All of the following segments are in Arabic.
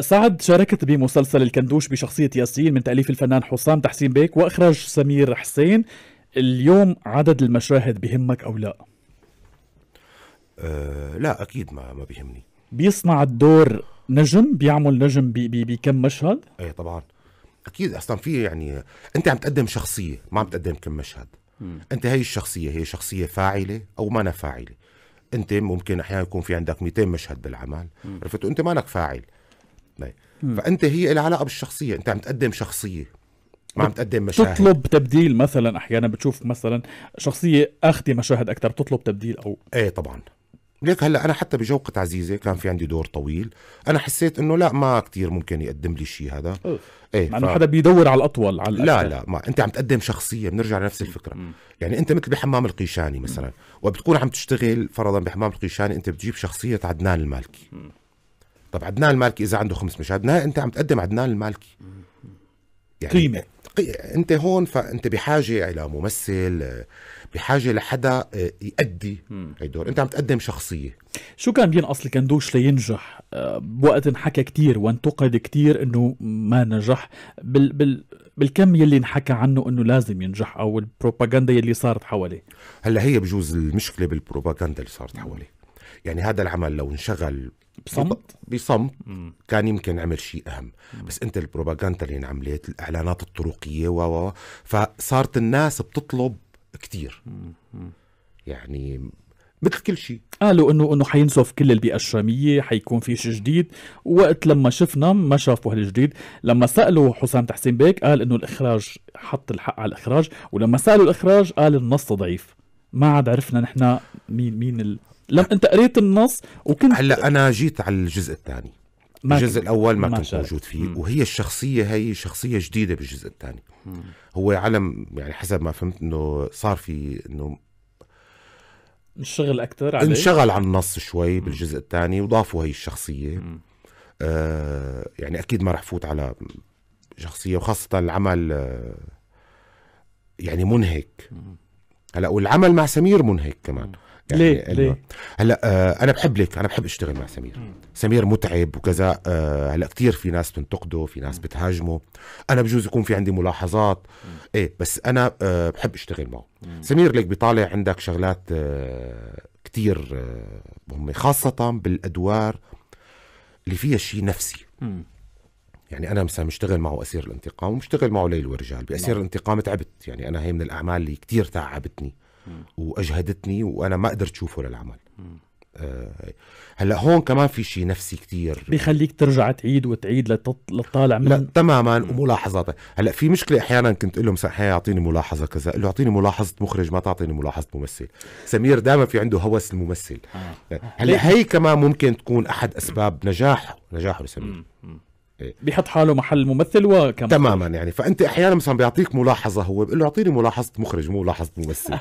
سعد شاركت بمسلسل الكندوش بشخصية ياسين من تأليف الفنان حسام تحسين بيك وإخراج سمير حسين اليوم عدد المشاهد بهمك أو لا؟ أه لا أكيد ما, ما بيهمني بيصنع الدور نجم بيعمل نجم بي بي بكم مشهد؟ ايه طبعا اكيد اصلا في يعني انت عم تقدم شخصيه ما عم تقدم كم مشهد م. انت هي الشخصيه هي شخصيه فاعله او ما أنا فاعله انت ممكن احيانا يكون في عندك 200 مشهد بالعمل عرفت وانت مانك فاعل فانت هي لها علاقه بالشخصيه انت عم تقدم شخصيه ما عم تقدم مشاهد تطلب تبديل مثلا احيانا بتشوف مثلا شخصيه اخذه مشاهد اكثر بتطلب تبديل او ايه طبعا ليك هلا انا حتى بجوقة عزيزه كان في عندي دور طويل انا حسيت انه لا ما كتير ممكن يقدم لي شيء هذا أوه. ايه مع ف... حدا بيدور على الاطول على الأكثر. لا لا ما انت عم تقدم شخصيه بنرجع لنفس الفكره م. يعني انت مثل بحمام القيشاني مثلا وبتكون عم تشتغل فرضا بحمام القيشاني انت بتجيب شخصيه عدنان المالكي م. طب عدنان المالكي اذا عنده خمس مشاهد نهائي انت عم تقدم عدنان المالكي يعني قيمه انت هون فانت بحاجه الى ممثل بحاجه لحدا آه، يأدي الدور انت عم تقدم شخصيه شو كان بينقص الكندوش لينجح بوقت آه، انحكى كتير وانتقد كتير انه ما نجح بال بال بالكم يلي انحكى عنه انه لازم ينجح او البروباغندا يلي صارت حواليه هلا هي بجوز المشكله بالبروباغندا اللي صارت حواليه يعني هذا العمل لو انشغل بصمت بصمت كان يمكن عمل شيء اهم بس انت البروباغندا اللي انعملت الاعلانات الطرقيه و فصارت الناس بتطلب كثير يعني مثل كل شيء قالوا انه انه حينسف كل البيئه الشاميه حيكون في شيء جديد وقت لما شفنا ما شافوا هالجديد لما سالوا حسام تحسين بيك قال انه الاخراج حط الحق على الاخراج ولما سالوا الاخراج قال النص ضعيف ما عاد عرفنا نحن مين مين ال... لم انت قريت النص وكنت هلا انا جيت على الجزء الثاني الجزء الاول ما, ما كنت موجود فيه مم. وهي الشخصيه هي شخصيه جديده بالجزء الثاني هو علم يعني حسب ما فهمت انه صار في انه انشغل اكثر عليه انشغل عن النص شوي بالجزء الثاني وضافوا هي الشخصيه آه يعني اكيد ما رح فوت على شخصيه وخاصه العمل آه يعني منهك مم. هلا والعمل مع سمير منهك كمان يعني ليه ليه هلا آه انا بحب ليك انا بحب اشتغل مع سمير مم. سمير متعب وكذا آه هلا كثير في ناس بتنتقده في ناس بتهاجمه انا بجوز يكون في عندي ملاحظات مم. ايه بس انا آه بحب اشتغل معه مم. سمير ليك بيطالع عندك شغلات آه كثير آه خاصه بالادوار اللي فيها شيء نفسي مم. يعني انا مثلا مشتغل معه اسير الانتقام ومشتغل معه ليل ورجال باسير نعم. الانتقام تعبت يعني انا هي من الاعمال اللي كثير تعبتني واجهدتني وانا ما قدرت اشوفه للعمل أه هلا هون كمان في شيء نفسي كتير بخليك ترجع تعيد وتعيد لتطالع من لا تماما وملاحظاته هلا في مشكله احيانا كنت اقول له مثلا احيانا يعطيني ملاحظه كذا اقول له اعطيني ملاحظه مخرج ما تعطيني ملاحظه ممثل سمير دائما في عنده هوس الممثل آه. هلا هي كمان ممكن تكون احد اسباب نجاح نجاحه لسمير إيه. بيحط حاله محل ممثل وكمان تماما يعني فانت احيانا مثلا بيعطيك ملاحظه هو بيقول له اعطيني ملاحظه مخرج مو ملاحظه ممثل نعم.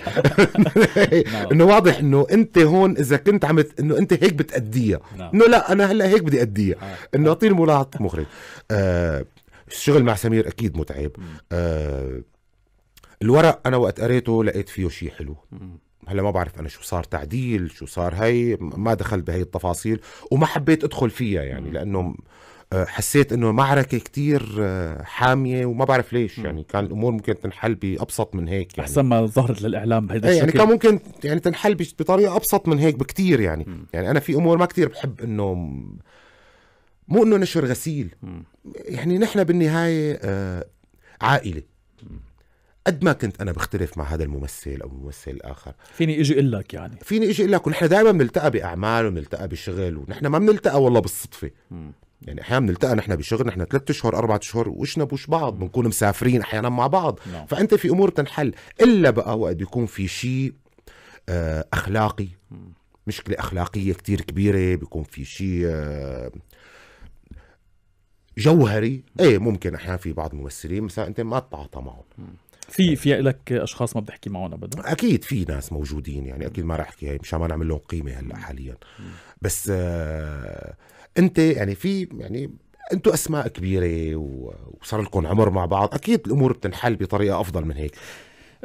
انه واضح انه انت هون اذا كنت عم انه انت هيك بتاديها نعم. انه لا انا هلا هيك بدي اديها آه. انه اعطيني ملاحظه مخرج آه الشغل مع سمير اكيد متعب آه الورق انا وقت قريته لقيت فيه شيء حلو هلا ما بعرف انا شو صار تعديل شو صار هي ما دخل بهي التفاصيل وما حبيت ادخل فيها يعني لانه آه، حسيت انه معركه كتير آه، حاميه وما بعرف ليش يعني كان الامور ممكن تنحل بابسط من هيك يعني احسن ما ظهرت للاعلام بهذا إيه، يعني الشكل يعني كان ممكن يعني تنحل بطريقه ابسط من هيك بكتير يعني م. يعني انا في امور ما كتير بحب انه مو انه نشر غسيل م. يعني نحن بالنهايه آه، عائله قد ما كنت انا بختلف مع هذا الممثل او الممثل الاخر فيني اجي اقول لك يعني فيني اجي اقول لك ونحن دائما بنلتقى باعمال وبنلتقى بشغل ونحن ما بنلتقى والله بالصدفه يعني احيانا بنلتقى نحن بشغل نحن ثلاث اشهر اربع اشهر وشنا بوش بعض بنكون مسافرين احيانا مع بعض نعم. فانت في امور تنحل الا بقى وقت يكون في شيء آه، اخلاقي مشكله اخلاقيه كتير كبيره بيكون في شيء آه، جوهري ايه ممكن احيانا في بعض الممثلين مثلا انت ما تتعاطى معهم في آه. في لك اشخاص ما بتحكي معهم ابدا اكيد في ناس موجودين يعني اكيد ما راح احكي مشان ما نعمل لهم قيمه هلا حاليا بس آه انت يعني في يعني انتم اسماء كبيره وصار لكم عمر مع بعض اكيد الامور بتنحل بطريقه افضل من هيك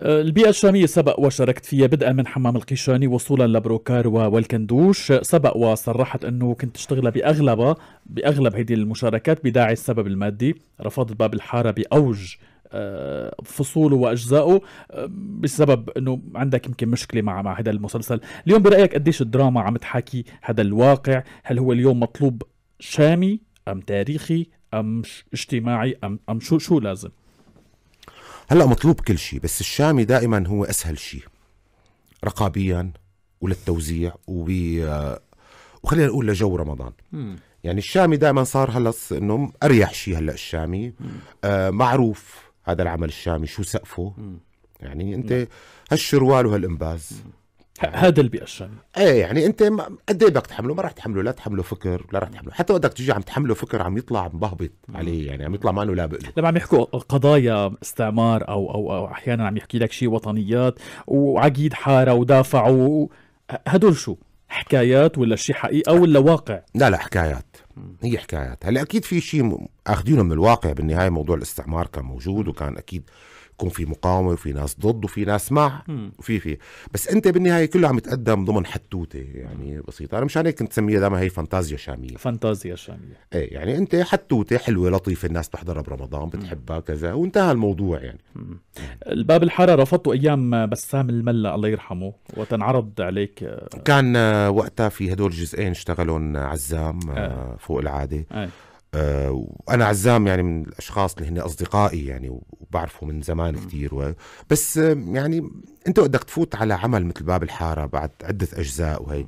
أه، البيئة الشامية سبق وشاركت فيها بدءا من حمام القيشاني وصولا لبروكار والكندوش سبق وصرحت انه كنت اشتغل باغلبها باغلب هيدي المشاركات بداعي السبب المادي رفضت باب الحارة باوج آه، فصوله واجزائه آه، بسبب انه عندك يمكن مشكله مع مع هذا المسلسل اليوم برايك قديش الدراما عم تحاكي هذا الواقع هل هو اليوم مطلوب شامي ام تاريخي ام اجتماعي ام ام شو شو لازم هلا مطلوب كل شيء بس الشامي دائما هو اسهل شيء رقابيا وللتوزيع وبي وخلينا نقول لجو رمضان م. يعني الشامي دائما صار هلا انه اريح شيء هلا الشامي آه معروف هذا العمل الشامي شو سقفه يعني انت نعم. هالشروال وهالانباز هذا البيئه الشاميه ايه يعني انت قد ايه بدك تحمله ما راح تحمله لا تحمله فكر لا راح تحمله حتى بدك تجي عم تحمله فكر عم يطلع مبهبط عليه يعني عم يطلع له لابق لما عم يحكوا قضايا استعمار او او, أو احيانا عم يحكي لك شيء وطنيات وعقيد حاره ودافعوا هدول شو حكايات ولا شيء حقيقه ولا واقع لا لا حكايات هي حكايات هلا اكيد في شيء اخذينه من الواقع بالنهايه موضوع الاستعمار كان موجود وكان اكيد بتكون في مقاومه وفي ناس ضد وفي ناس مع وفي في بس انت بالنهايه كله عم يتقدم ضمن حتوته يعني بسيطه انا مشان هيك كنت سميها دائما هي فانتازيا شاميه فانتازيا شاميه ايه يعني انت حتوته حلوه لطيفه الناس بتحضرها برمضان بتحبها كذا وانتهى الموضوع يعني مم. الباب الحاره رفضته ايام بسام الملا الله يرحمه وتنعرض انعرض عليك كان وقتها في هدول الجزئين اشتغلهم عزام آه. فوق العاده آه. وانا آه، عزام يعني من الاشخاص اللي هن اصدقائي يعني وبعرفه من زمان كثير و... بس آه، يعني انت بدك تفوت على عمل مثل باب الحاره بعد عده اجزاء وهي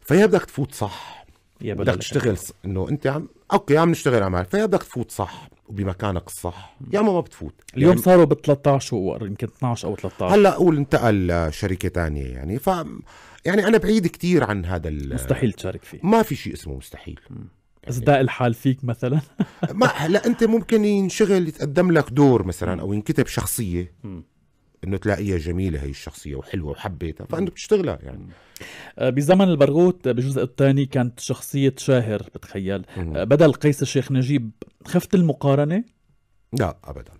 فيا بدك تفوت صح يا بدك تشتغل انه انت عم اوكي عم نشتغل اعمال فيا بدك تفوت صح وبمكانك الصح يا اما ما بتفوت اليوم يعني صاروا ب 13 يمكن 12 او 13 هلا قول انتقل لشركه ثانيه يعني ف يعني انا بعيد كثير عن هذا ال... مستحيل تشارك فيه ما في شيء اسمه مستحيل م. يعني اصداء الحال فيك مثلا ما هلا انت ممكن ينشغل يتقدم لك دور مثلا او ينكتب شخصيه انه تلاقيها جميله هي الشخصيه وحلوه وحبيتها فانت بتشتغلها يعني آه، بزمن البرغوت آه، بالجزء الثاني كانت شخصيه شاهر بتخيل آه، بدل قيس الشيخ نجيب خفت المقارنه؟ لا ابدا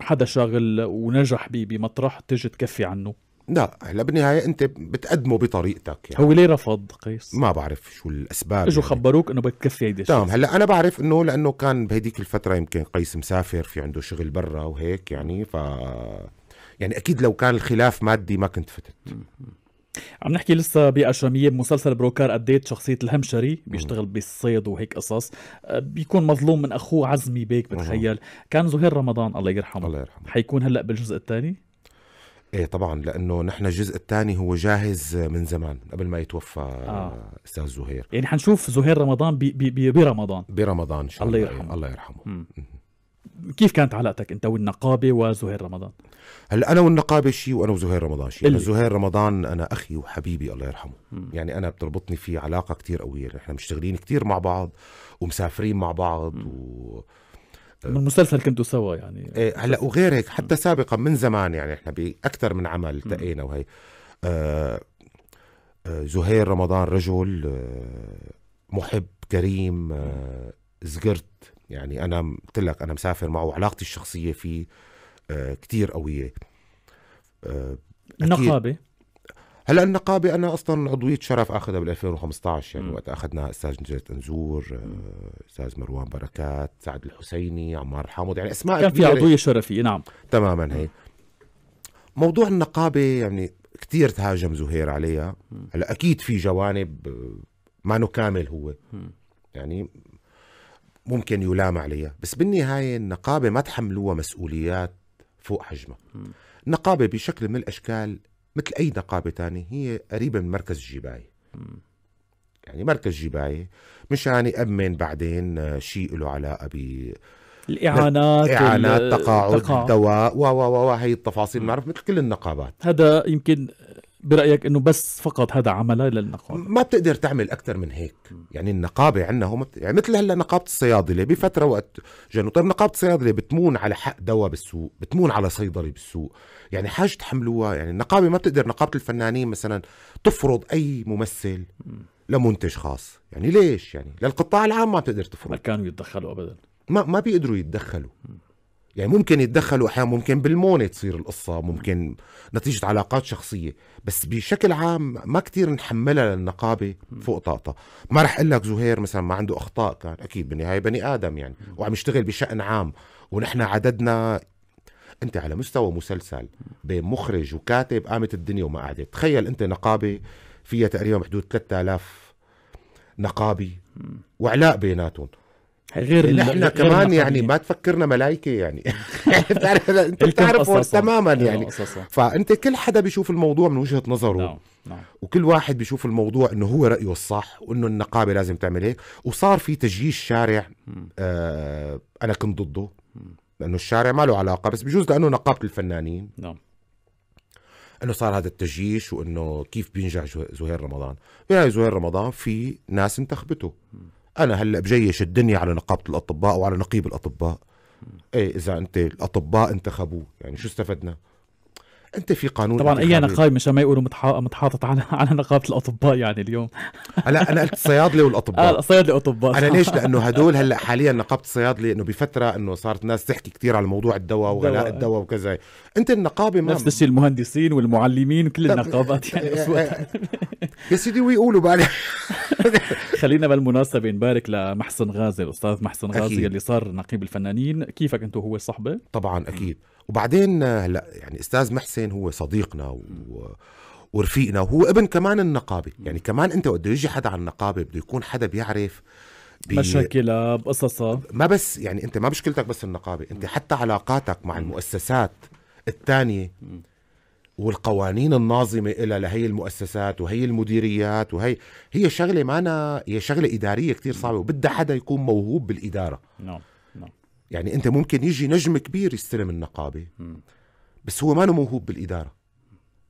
حدا شاغل ونجح بمطرح تجي تكفي عنه لا هلا بالنهايه انت بتقدمه بطريقتك يعني. هو ليه رفض قيس؟ ما بعرف شو الاسباب اجوا يعني. خبروك انه بتكفي هيدي تمام هلا انا بعرف انه لانه كان بهديك الفتره يمكن قيس مسافر في عنده شغل برا وهيك يعني ف يعني اكيد لو كان الخلاف مادي ما كنت فتت عم نحكي لسه بأشرمية بمسلسل بروكار أديت شخصية الهمشري بيشتغل بالصيد وهيك قصص أه، بيكون مظلوم من أخوه عزمي بيك بتخيل كان زهير رمضان الله يرحمه الله يرحمه حيكون هلأ بالجزء الثاني ايه طبعا لانه نحن الجزء الثاني هو جاهز من زمان قبل ما يتوفى آه. استاذ آه. زهير يعني حنشوف زهير رمضان بي بي بي برمضان برمضان ان شاء الله الله إيه، يرحمه الله يرحمه كيف كانت علاقتك انت والنقابه وزهير رمضان؟ هلا انا والنقابه شيء وانا وزهير رمضان شيء، زهير رمضان انا اخي وحبيبي الله يرحمه، مم. يعني انا بتربطني فيه علاقه كتير قويه، نحن مشتغلين كتير مع بعض ومسافرين مع بعض مم. و... من مسلسل كنتوا سوا يعني ايه هلا وغير هيك حتى سابقا من زمان يعني احنا باكثر من عمل التقينا وهي آه،, آه زهير رمضان رجل آه محب كريم آه زقرت يعني انا قلت لك انا مسافر معه وعلاقتي الشخصيه فيه آه كتير قويه آه نقابه هلا النقابه انا اصلا عضويه شرف اخذها بال 2015 يعني وقت اخذنا استاذ نجاة انزور استاذ مروان بركات سعد الحسيني عمار حامد يعني اسماء كان في عضويه شرفيه نعم تماما هي موضوع النقابه يعني كثير تهاجم زهير عليها هلا اكيد في جوانب ما انه كامل هو يعني ممكن يلام عليها بس بالنهايه النقابه ما تحملوها مسؤوليات فوق حجمها النقابه بشكل من الاشكال مثل اي نقابه ثانيه هي قريبه من مركز الجبايه يعني مركز جبايه مشان يامن بعدين آه، شيء له علاقه ب الاعانات اعانات تقاعد الدواء و و و هي التفاصيل معروف مثل كل النقابات هذا يمكن برايك انه بس فقط هذا عمله للنقابه ما بتقدر تعمل اكثر من هيك يعني النقابه عندنا هم يعني مثل هلا نقابه الصيادله بفتره وقت جنوا طيب نقابه الصيادله بتمون على حق دواء بالسوق بتمون على صيدلي بالسوق يعني حاجه تحملوها يعني النقابه ما بتقدر نقابه الفنانين مثلا تفرض اي ممثل لمنتج خاص يعني ليش يعني للقطاع العام ما بتقدر تفرض ما كانوا يتدخلوا ابدا ما ما بيقدروا يتدخلوا يعني ممكن يتدخلوا احيانا ممكن بالمونه تصير القصه ممكن نتيجه علاقات شخصيه بس بشكل عام ما كتير نحملها للنقابه فوق طاقتها ما رح اقول لك زهير مثلا ما عنده اخطاء كان اكيد بالنهايه بني ادم يعني وعم يشتغل بشان عام ونحن عددنا انت على مستوى مسلسل بين مخرج وكاتب قامت الدنيا وما قعدت تخيل انت نقابه فيها تقريبا حدود 3000 نقابي وعلاء بيناتهم غير لا احنا كمان يعني ما تفكرنا ملائكه يعني انت بتعرف تماما أيوة، يعني فانت كل حدا بيشوف الموضوع من وجهه نظره نعم. نعم. وكل واحد بيشوف الموضوع انه هو رايه الصح وانه النقابه لازم تعمل هيك وصار في تجيش شارع آه انا كنت ضده لانه الشارع ما له علاقه بس بجوز لانه نقابه الفنانين نعم انه صار هذا التجيش وانه كيف بينجح زهير رمضان بينجح زهير رمضان في ناس انتخبته انا هلا بجيش الدنيا على نقابه الاطباء وعلى نقيب الاطباء ايه اذا انت الاطباء انتخبوه يعني شو استفدنا انت في قانون طبعا اي نقابه مشان ما يقولوا متحاطط على على نقابه الاطباء يعني اليوم هلا انا قلت الصيادله والاطباء اه الصيادله والاطباء انا ليش لانه هدول هلا حاليا نقابه الصيادله انه بفتره انه صارت ناس تحكي كثير على موضوع الدواء وغلاء آه. الدواء وكذا انت النقابه ما نفس الشيء المهندسين والمعلمين كل النقابات يعني يا سيدي ويقولوا بعد خلينا بالمناسبة نبارك لمحسن غازي الأستاذ محسن غازي اللي صار نقيب الفنانين كيفك أنت وهو صحبة؟ طبعا أكيد وبعدين هلا يعني أستاذ محسن هو صديقنا و... ورفيقنا وهو ابن كمان النقابة يعني كمان أنت بده يجي حدا على النقابة بده يكون حدا بيعرف بي... مشاكلها بقصصها ما بس يعني أنت ما مشكلتك بس النقابة أنت حتى علاقاتك مع المؤسسات الثانية والقوانين الناظمة إلى لهي المؤسسات وهي المديريات وهي هي شغلة معنا هي شغلة إدارية كثير صعبة وبدها حدا يكون موهوب بالإدارة نعم نعم يعني أنت ممكن يجي نجم كبير يستلم النقابة بس هو ما موهوب بالإدارة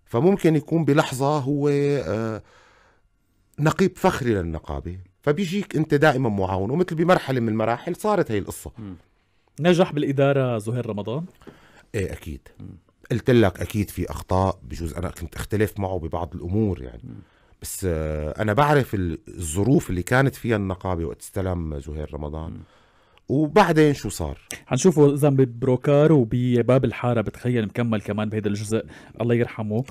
فممكن يكون بلحظة هو آه، نقيب فخري للنقابة فبيجيك أنت دائما معاون ومثل بمرحلة من المراحل صارت هي القصة نجح بالإدارة زهير رمضان؟ إيه أكيد م. قلت لك اكيد في اخطاء بجوز انا كنت اختلف معه ببعض الامور يعني بس آه، انا بعرف الظروف اللي كانت فيها النقابه وقت استلم زهير رمضان وبعدين شو صار حنشوفه اذا ببروكار وبباب الحاره بتخيل مكمل كمان بهذا الجزء الله يرحمه